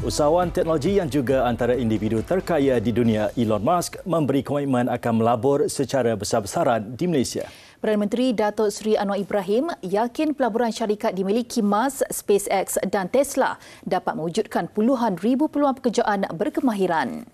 Usahawan teknologi yang juga antara individu terkaya di dunia Elon Musk memberi komitmen akan melabur secara besar-besaran di Malaysia. Perdana Menteri Datuk Seri Anwar Ibrahim yakin pelaburan syarikat dimiliki Mas, SpaceX dan Tesla dapat mewujudkan puluhan ribu peluang pekerjaan berkemahiran.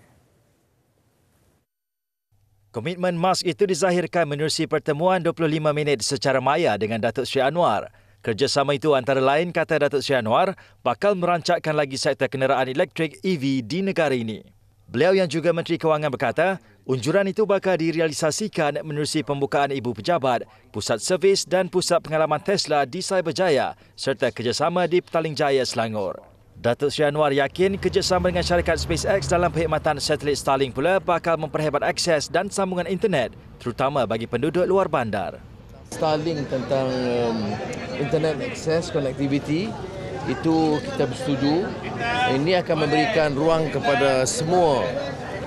Komitmen Musk itu dizahirkan menerusi pertemuan 25 minit secara maya dengan Datuk Seri Anwar. Kerjasama itu antara lain kata Datuk Syed Anwar bakal merancakkan lagi sektor kenderaan elektrik EV di negara ini. Beliau yang juga Menteri Kewangan berkata, unjuran itu bakal direalisasikan menerusi pembukaan ibu pejabat, pusat servis dan pusat pengalaman Tesla di Cyberjaya serta kerjasama di Petaling Jaya Selangor. Datuk Sri Anwar yakin kerjasama dengan syarikat SpaceX dalam perkhidmatan satelit Starlink pula bakal memperhebat akses dan sambungan internet terutama bagi penduduk luar bandar. Starlink tentang um, internet access connectivity itu kita bersetuju. Ini akan memberikan ruang kepada semua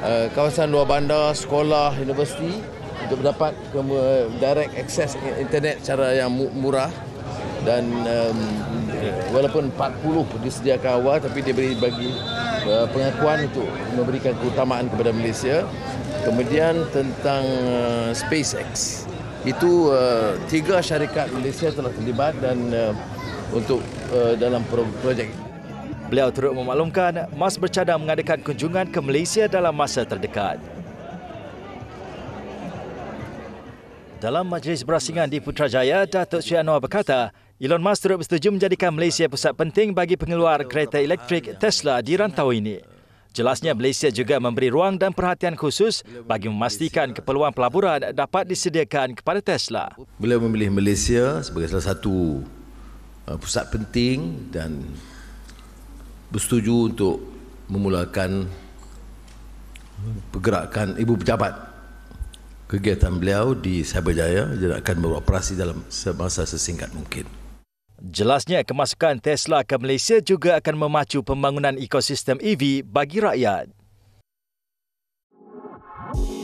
uh, kawasan luar bandar, sekolah, universiti untuk dapat ke, uh, direct access internet secara yang murah dan um, walaupun 40 disediakan awal tapi dia beri bagi uh, pengakuan untuk memberikan keutamaan kepada Malaysia. Kemudian tentang uh, SpaceX itu uh, tiga syarikat Malaysia telah terlibat dan uh, untuk uh, dalam pro- projek Beliau turut memaklumkan Mas Bercadang mengadakan kunjungan ke Malaysia dalam masa terdekat. Dalam majlis berasingan di Putrajaya, Datuk Sri Anwar berkata, Elon Musk turut bersetuju menjadikan Malaysia pusat penting bagi pengeluar kereta elektrik Tesla di rantau ini. Jelasnya Malaysia juga memberi ruang dan perhatian khusus bagi memastikan keperluan pelaburan dapat disediakan kepada Tesla. Beliau memilih Malaysia sebagai salah satu uh, pusat penting dan bersetuju untuk memulakan pergerakan ibu pejabat kegiatan beliau di Cyberjaya dan akan beroperasi dalam semasa sesingkat mungkin. Jelasnya, kemasukan Tesla ke Malaysia juga akan memacu pembangunan ekosistem EV bagi rakyat. Thank